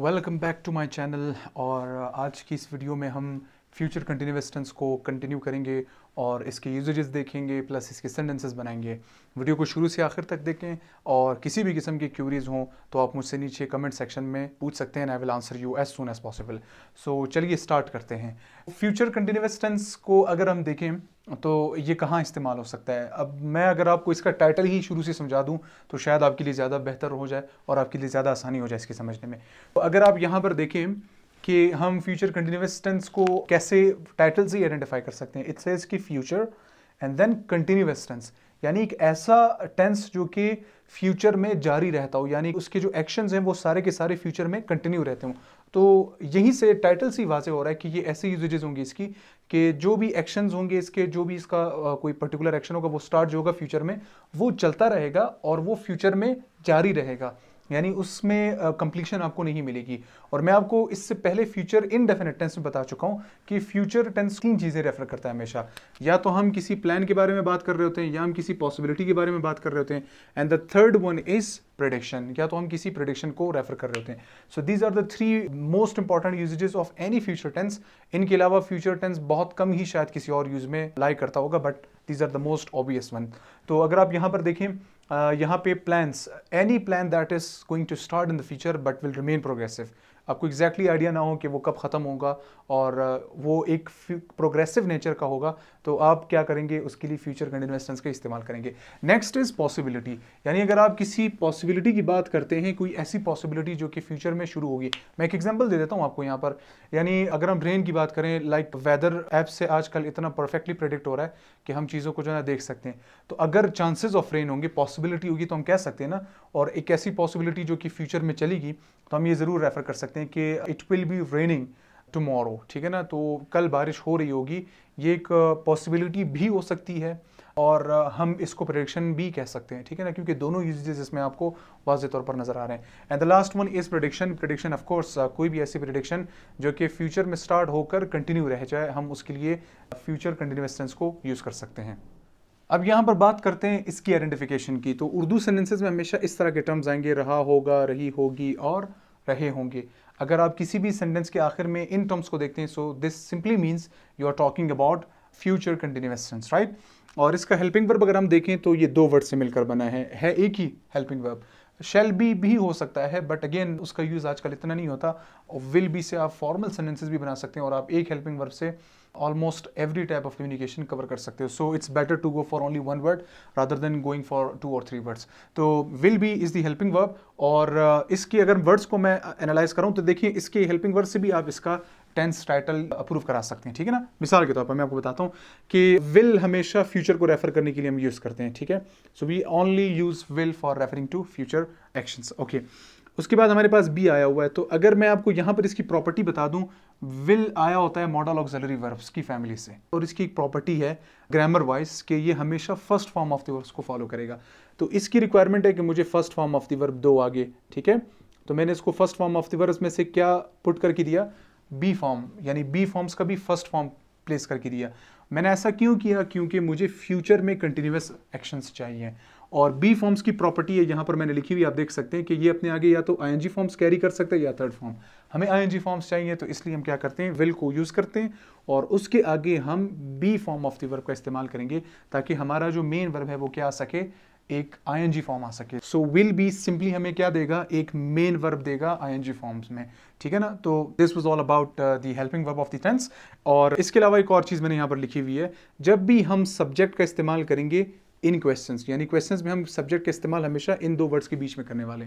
welcome back to my channel और uh, आज की इस वीडियो में हम फ्यूचर कंटिन्यूसटेंस को कंटिन्यू करेंगे और इसके यूजेजेस देखेंगे प्लस इसके सेंटेंसेस बनाएंगे वीडियो को शुरू से आखिर तक देखें और किसी भी किस्म की क्यूरीज हों तो आप मुझसे नीचे कमेंट सेक्शन में पूछ सकते हैं I will answer you as soon as possible so चलिए स्टार्ट करते हैं फ्यूचर कंटिन्यूसटेंस को अगर हम देखें तो ये कहाँ इस्तेमाल हो सकता है अब मैं अगर आपको इसका टाइटल ही शुरू से समझा दूँ तो शायद आपके लिए ज़्यादा बेहतर हो जाए और आपके लिए ज़्यादा आसानी हो जाए इसके समझने में तो अगर आप यहाँ पर देखें कि हम फ्यूचर कंटिन्यूस टेंस को कैसे टाइटल से आइडेंटिफाई कर सकते हैं इट्स एज की future and then continuous tense यानी एक ऐसा टेंस जो कि फ्यूचर में जारी रहता हो यानी उसके जो एक्शंस हैं वो सारे के सारे फ्यूचर में कंटिन्यू रहते हों तो यहीं से टाइटल से वाजे हो रहा है कि ये ऐसे यूजेज होंगे इसकी कि जो भी एक्शंस होंगे इसके जो भी इसका कोई पर्टिकुलर एक्शन होगा वो स्टार्ट जो होगा फ्यूचर में वो चलता रहेगा और वो फ्यूचर में जारी रहेगा यानी उसमें कंप्लीशन आपको नहीं मिलेगी और मैं आपको इससे पहले फ्यूचर इनडेफिनेट टेंस में बता चुका हूँ कि फ्यूचर टेंस किन चीज़ें रेफर करता है हमेशा या तो हम किसी प्लान के बारे में बात कर रहे होते हैं या हम किसी पॉसिबिलिटी के बारे में बात कर रहे होते हैं and the third one is prediction या तो हम किसी प्रडिक्शन को रेफर कर रहे होते हैं so these are the three most important usages of any future tense इनके अलावा फ्यूचर टेंस बहुत कम ही शायद किसी और यूज में लाई करता होगा but these are the most obvious one तो अगर आप यहाँ पर देखें Uh, यहाँ पे plans any plan that is going to start in the future but will remain progressive आपको एग्जैक्टली exactly आइडिया ना हो कि वो कब ख़त्म होगा और uh, वो एक प्रोग्रेसिव नेचर का होगा तो आप क्या करेंगे उसके लिए फ्यूचर कंटिन्यूसटेंस का इस्तेमाल करेंगे नेक्स्ट इज़ पॉसिबिलिटी यानी अगर आप किसी पॉसिबिलिटी की बात करते हैं कोई ऐसी पॉसिबिलिटी जो कि फ्यूचर में शुरू होगी मैं एक एग्जाम्पल दे देता हूँ आपको यहाँ पर यानी अगर हम रेन की बात करें लाइक वेदर ऐप से आजकल इतना परफेक्टली प्रिडिक्ट हो रहा है कि हम चीज़ों को जो है ना देख सकते हैं तो अगर चांसेस ऑफ रेन होंगे पॉसिबिलिटी होगी तो हम कह सकते हैं ना और एक ऐसी पॉसिबिलिटी जो कि फ्यूचर में चलेगी तो हम ये ज़रूर रेफर कर सकते हैं कि it will be raining tomorrow ठीक है ना तो कल बारिश हो रही होगी ये एक पॉसिबिलिटी भी हो सकती है और हम इसको प्रडिक्शन भी कह सकते हैं ठीक है ना क्योंकि दोनों यूजेज इसमें आपको वाज तौर पर नजर आ रहे हैं and the last one is prediction prediction of course कोई भी ऐसी प्रडिक्शन जो कि फ्यूचर में स्टार्ट होकर कंटिन्यू रह जाए हम उसके लिए फ्यूचर कंटिन्यूसटेंस को यूज़ कर सकते हैं अब यहाँ पर बात करते हैं इसकी आइडेंटिफिकेशन की तो उर्दू सेंटेंसेज में हमेशा इस तरह के टर्म्स आएंगे रहा होगा रही होगी और रहे होंगे अगर आप किसी भी सेंटेंस के आखिर में इन टर्म्स को देखते हैं so this simply means you are talking about future continuous tense right और इसका हेल्पिंग वर्ब अगर हम देखें तो ये दो वर्ड से मिलकर बना है है एक ही हेल्पिंग वर्ब शेल बी भी हो सकता है बट अगेन उसका यूज़ आजकल इतना नहीं होता और विल बी से आप फॉर्मल सेंटेंसेस भी बना सकते हैं और आप एक हेल्पिंग वर्ब से almost every type of communication cover कर सकते हो so it's better to go for only one word rather than going for two और थ्री वर्ड्स तो will be is uh, the helping verb और इसकी अगर words को मैं एनालाइज करूँ तो देखिए इसके हेल्पिंग वर्ड से भी आप इसका टेंस टाइटल अप्रूव करा सकते हैं ठीक है ना मिसाल के तौर पर मैं आपको बताता हूँ कि विल हमेशा फ्यूचर को रेफर करने के लिए हम यूज़ करते हैं ठीक है so we only use will for referring to future actions okay उसके बाद हमारे पास बी आया हुआ है तो अगर मैं आपको यहाँ पर इसकी प्रॉपर्टी बता दूँ विल आया होता है मॉडल ऑक्सिलरी वर्ब्स की फैमिली से और इसकी एक प्रॉपर्टी है ग्रामर वाइज कि ये हमेशा first form of the verbs को फॉलो करेगा तो इसकी रिक्वायरमेंट है कि मुझे first form of the verb दो आगे ठीक है तो मैंने इसको first form of the verbs में से क्या पुट करके दिया बी फॉर्म यानी बी फॉर्म्स का भी फर्स्ट फॉर्म प्लेस करके दिया मैंने ऐसा क्यों किया क्योंकि मुझे फ्यूचर में कंटिन्यूस एक्शंस चाहिए और बी फॉर्म्स की प्रॉपर्टी है यहाँ पर मैंने लिखी हुई आप देख सकते हैं कि ये अपने आगे या तो आई फॉर्म्स कैरी कर सकते हैं या थर्ड फॉर्म हमें आई फॉर्म्स चाहिए तो इसलिए हम क्या करते हैं विल को यूज़ करते हैं और उसके आगे हम be form of the verb का इस्तेमाल करेंगे ताकि हमारा जो मेन वर्ब है वो क्या आ सके एक आई फॉर्म आ सके सो विल बी सिंपली हमें क्या देगा एक मेन वर्ब देगा आई फॉर्म्स में ठीक है ना तो this was all about the helping verb of tense और इसके अलावा एक और चीज़ मैंने यहाँ पर लिखी हुई है जब भी हम सब्जेक्ट का इस्तेमाल करेंगे इन क्वेश्चन यानी क्वेश्चन में हम सब्जेक्ट का इस्तेमाल हमेशा इन दो वर्ड्स के बीच में करने वाले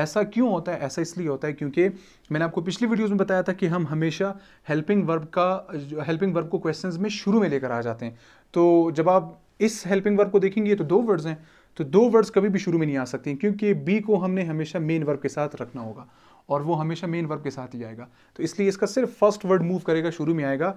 ऐसा क्यों होता है ऐसा इसलिए होता है क्योंकि मैंने आपको पिछली वीडियोस में बताया था कि हम हमेशा हेल्पिंग वर्ब का हेल्पिंग वर्ब को क्वेश्चंस में शुरू में लेकर आ जाते हैं तो जब आप इस हेल्पिंग वर्ब को देखेंगे तो दो वर्ड्स हैं तो दो वर्ड्स कभी भी शुरू में नहीं आ सकते क्योंकि बी को हमने हमेशा मेन वर्ब के साथ रखना होगा और वो हमेशा मेन वर्ब के साथ ही आएगा तो इसलिए इसका सिर्फ फर्स्ट वर्ड मूव करेगा शुरू में आएगा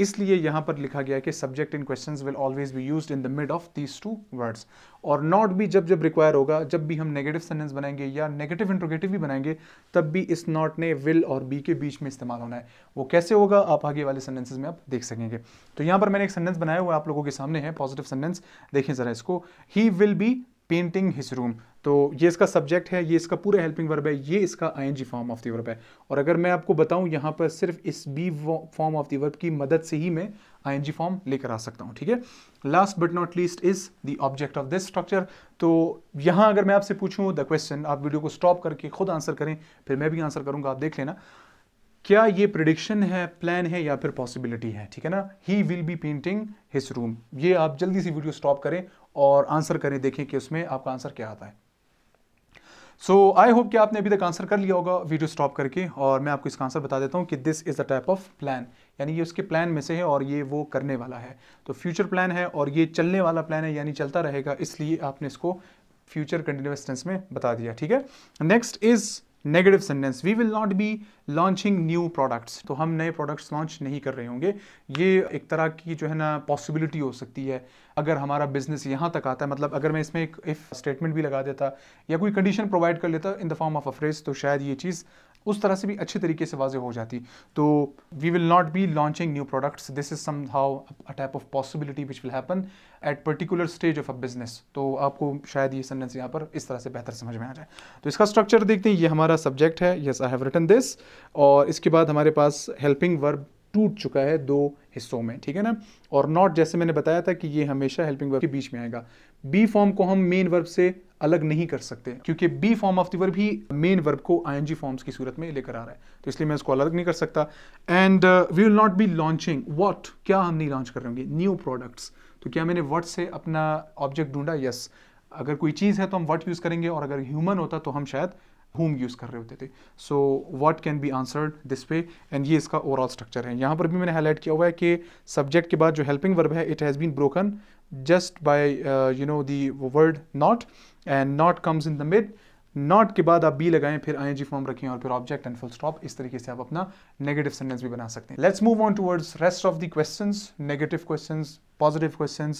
इसलिए यहां पर लिखा गया कि subject in question will always be use in the mid of these two words और नॉट भी जब जब रिक्वायर होगा जब भी हम नेगेटिव सेंटेंस बनाएंगे या नेगेटिव इंट्रोगेटिव भी बनाएंगे तब भी इस नॉट ने विल और बी के बीच में इस्तेमाल होना है वो कैसे होगा आप आगे वाले सेंटेंसेज में आप देख सकेंगे तो यहां पर मैंने एक सेंटेंस बनाया हुआ आप लोगों के सामने है पॉजिटिव सेंटेंस देखें ज़रा इसको he will be painting his room तो ये इसका सब्जेक्ट है ये इसका पूरा हेल्पिंग वर्ब है ये इसका I form of the verb है और अगर मैं आपको बताऊं यहाँ पर सिर्फ इस be form of the verb की मदद से ही मैं आई फॉर्म लेकर आ सकता हूँ ठीक है last but not least is the object of this structure तो यहाँ अगर मैं आपसे पूछूँ द क्वेश्चन आप वीडियो को स्टॉप करके खुद आंसर करें फिर मैं भी आंसर करूँगा आप देख लेना क्या ये प्रिडिक्शन है प्लान है या फिर पॉसिबिलिटी है ठीक है ना he will be painting his room ये आप जल्दी से वीडियो स्टॉप करें और आंसर करें देखें कि उसमें आपका आंसर क्या आता है सो आई होप कि आपने अभी तक आंसर कर लिया होगा वीडियो स्टॉप करके और मैं आपको इसका आंसर बता देता हूँ कि this is the type of plan यानी ये उसके प्लान में से है और ये वो करने वाला है तो फ्यूचर प्लान है और ये चलने वाला प्लान है यानी चलता रहेगा इसलिए आपने इसको फ्यूचर कंटिन्यूस टेंस में बता दिया ठीक है next is negative sentence we will not be launching new products तो हम नए प्रोडक्ट्स लॉन्च नहीं कर रहे होंगे ये एक तरह की जो है ना पॉसिबिलिटी हो सकती है अगर हमारा बिजनेस यहाँ तक आता है मतलब अगर मैं इसमें एक इफ स्टेटमेंट भी लगा देता या कोई कंडीशन प्रोवाइड कर लेता in the form of a phrase तो शायद ये चीज़ उस तरह से भी अच्छे तरीके से वाजे हो जाती तो we will not be launching new products this is somehow a type of possibility which will happen at particular stage of a business तो आपको शायद ये सेंटेंस यहाँ पर इस तरह से बेहतर समझ में आ जाए तो इसका स्ट्रक्चर देखते हैं ये हमारा सब्जेक्ट है yes I have written this और इसके बाद हमारे पास हेल्पिंग वर्ब टूट चुका है दो हिस्सों में ठीक है ना और नॉट जैसे मैंने बताया था कि ये हमेशा हेल्पिंग वर्ब के बीच में आएगा बी फॉर्म को हम मेन वर्ब से अलग नहीं कर सकते क्योंकि बी फॉर्म ऑफ दर्ब ही मेन वर्ब को आई आईएनजी फॉर्म्स की सूरत में लेकर आ रहा है तो इसलिए मैं इसको अलग नहीं कर सकता and we will not be launching what क्या हम नहीं लॉन्च कर रहे होंगे न्यू प्रोडक्ट्स तो क्या मैंने वट से अपना ऑब्जेक्ट ढूंढा यस अगर कोई चीज़ है तो हम वट यूज़ करेंगे और अगर ह्यूमन होता तो हम शायद होम यूज़ कर रहे होते थे so what can be answered this way and ये इसका ओवरऑल स्ट्रक्चर है यहाँ पर भी मैंने हाईलाइट किया हुआ है कि सब्जेक्ट के बाद जो हेल्पिंग वर्ब है it has been broken just by uh, you know the word not and not comes in the mid not के बाद आप बी लगाएं फिर आई फॉर्म रखें और फिर ऑब्जेक्ट एंड फुल स्टॉप इस तरीके से आप अपना नेगेटिव सेंटेंस भी बना सकते हैं let's move on towards rest of the question negative question positive question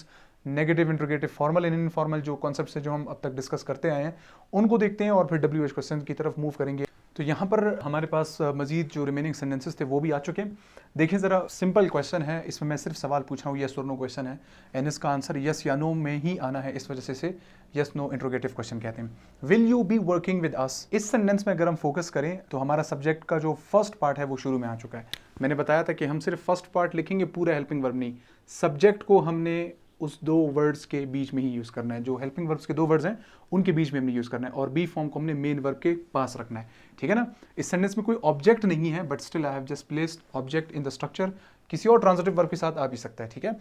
negative interrogative formal and informal जो कॉन्सेप्ट है जो हम अब तक डिस्कस करते आए हैं उनको देखते हैं और फिर डब्ल्यू एच क्वेश्चन की तरफ मूव करेंगे तो यहाँ पर हमारे पास मजीद जो रिमेनिंग सेंटेंसेस थे वो भी आ चुके हैं देखिए ज़रा सिंपल क्वेश्चन है इसमें मैं सिर्फ सवाल पूछ रहा हूँ यस और नो क्वेश्चन है एन एस का आंसर यस या नो में ही आना है इस वजह से इसे यस नो इंट्रोगेटिव क्वेश्चन कहते हैं will you be working with us इस सेंटेंस में अगर हम फोकस करें तो हमारा सब्जेक्ट का जो फर्स्ट पार्ट है वो शुरू में आ चुका है मैंने बताया था कि हम सिर्फ फर्स्ट पार्ट लिखेंगे पूरा हेल्पिंग वर्ब नहीं सब्जेक्ट को हमने उस दो वर्ड्स के बीच में ही यूज़ करना है जो हेल्पिंग वर्ब्स के दो वर्ड्स हैं उनके बीच में हमने यूज़ करना है और बी फॉर्म को हमने मेन वर्ब के पास रखना है ठीक है ना इस सेंटेंस में कोई ऑब्जेक्ट नहीं है but still I have just placed object in the structure किसी और ट्रांजिटिव वर्ब के साथ आ भी सकता है ठीक है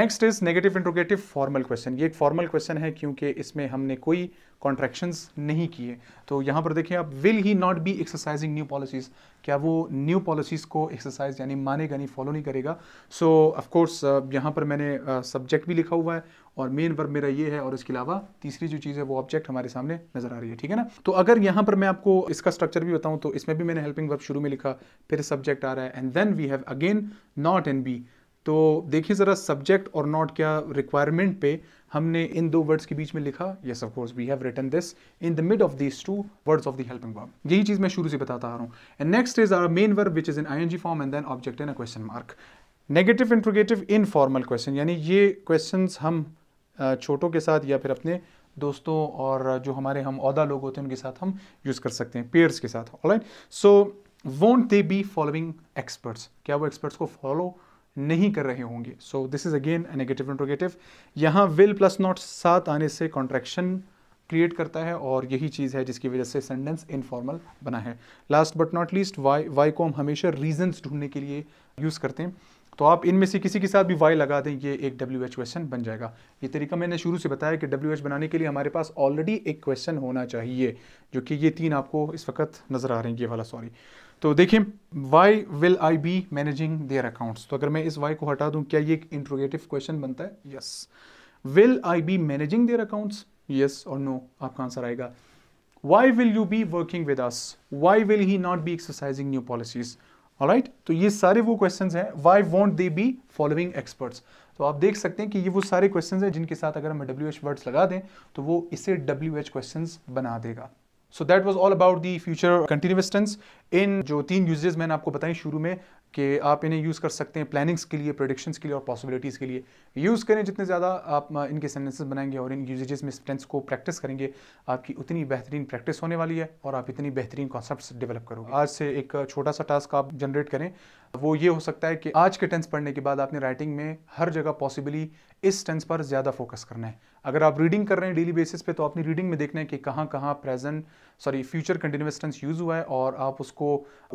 next is negative interrogative formal question ये एक फॉर्मल क्वेश्चन है क्योंकि इसमें हमने कोई कॉन्ट्रेक्शन नहीं किए तो यहाँ पर देखिए आप will he not be exercising new policies क्या वो न्यू पॉलिसीज़ को एक्सरसाइज यानी मानेगा नहीं फॉलो नहीं करेगा सो ऑफकोर्स uh, यहाँ पर मैंने सब्जेक्ट uh, भी लिखा हुआ है और मेन वर्ब मेरा ये है और इसके अलावा तीसरी जो चीज़ है वो ऑब्जेक्ट हमारे सामने नजर आ रही है ठीक है ना तो अगर यहाँ पर मैं आपको इसका स्ट्रक्चर भी बताऊँ तो इसमें भी मैंने हेल्पिंग वर्ब शुरू में लिखा फिर सब्जेक्ट आ रहा है and then we have again not and be तो देखिए ज़रा सब्जेक्ट और नॉट क्या रिक्वायरमेंट पे हमने इन दो वर्ड्स के बीच में लिखा yes of course we have written this in the mid of this two words of the helping verb यही चीज़ मैं शुरू से बताता आ रहा हूँ and next is our main verb which is in ING form and then object in a question mark negative interrogative informal question यानी ये क्वेश्चंस हम छोटों के साथ या फिर अपने दोस्तों और जो हमारे हम अहदा लोग होते हैं उनके साथ हम यूज़ कर सकते हैं पेयर्स के साथ alright so won't they be following experts क्या वो एक्सपर्ट्स को फॉलो नहीं कर रहे होंगे so this is again a negative interrogative यहाँ विल प्लस नॉट साथ आने से कॉन्ट्रैक्शन क्रिएट करता है और यही चीज़ है जिसकी वजह से सेंटेंस इनफॉर्मल बना है last but not least why why को हम हमेशा रीजंस ढूंढने के लिए यूज़ करते हैं तो आप इनमें से किसी के साथ भी वाई लगा दें ये एक डब्ल्यू एच क्वेश्चन बन जाएगा ये तरीका मैंने शुरू से बताया कि डब्ल्यू एच बनाने के लिए हमारे पास ऑलरेडी एक क्वेश्चन होना चाहिए जो कि ये तीन आपको इस वक्त नज़र आ रहे हैं ये वाला सॉरी तो देखिए why will I be managing their accounts तो अगर मैं इस वाई को हटा दूं क्या ये एक इंट्रोगेटिव क्वेश्चन बनता है yes will I be managing their accounts yes और नो आपका आंसर आएगा why will you be working with us why will he not be exercising new policies right तो ये सारे वो क्वेश्चन हैं why won't they be following experts तो आप देख सकते हैं कि ये वो सारे क्वेश्चन हैं जिनके साथ अगर हम डब्ल्यू एच वर्ड्स लगा दें तो वो इसे डब्ल्यू एच क्वेश्चन बना देगा so that was all about the future continuous tense इन जो तीन यूजेज मैंने आपको बताई शुरू में कि आप इन्हें यूज़ कर सकते हैं प्लानिंग्स के लिए प्रोडिक्शंस के लिए और पॉसिबिलिटीज़ के लिए यूज़ करें जितने ज़्यादा आप इनके सेंटेंसेस बनाएंगे और इन यूज में स्टेंस को प्रैक्टिस करेंगे आपकी उतनी बेहतरीन प्रैक्टिस होने वाली है और आप इतनी बेहतरीन कॉन्सेप्ट डेवलप करोगे आज से एक छोटा सा टास्क आप जनरेट करें वो ये हो सकता है कि आज के टेंस पढ़ने के बाद आपने राइटिंग में हर जगह पॉसिबली इस टेंस पर ज़्यादा फोकस करना है अगर आप रीडिंग कर रहे हैं डेली बेसिस पे तो आपने रीडिंग में देखना है कि कहाँ कहाँ present sorry future continuous tense use हुआ है और आप उसको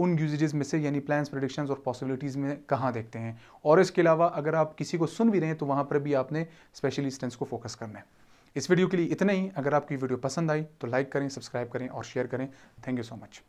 उन यूजेज में से यानी प्लान्स प्रडिक्शंस और पॉसिबिलिटीज़ में कहाँ देखते हैं और इसके अलावा अगर आप किसी को सुन भी रहे हैं तो वहाँ पर भी आपने स्पेशली इस टेंस को फोकस करना है इस वीडियो के लिए इतना ही अगर आपकी वीडियो पसंद आई तो लाइक करें सब्सक्राइब करें और शेयर करें थैंक यू सो मच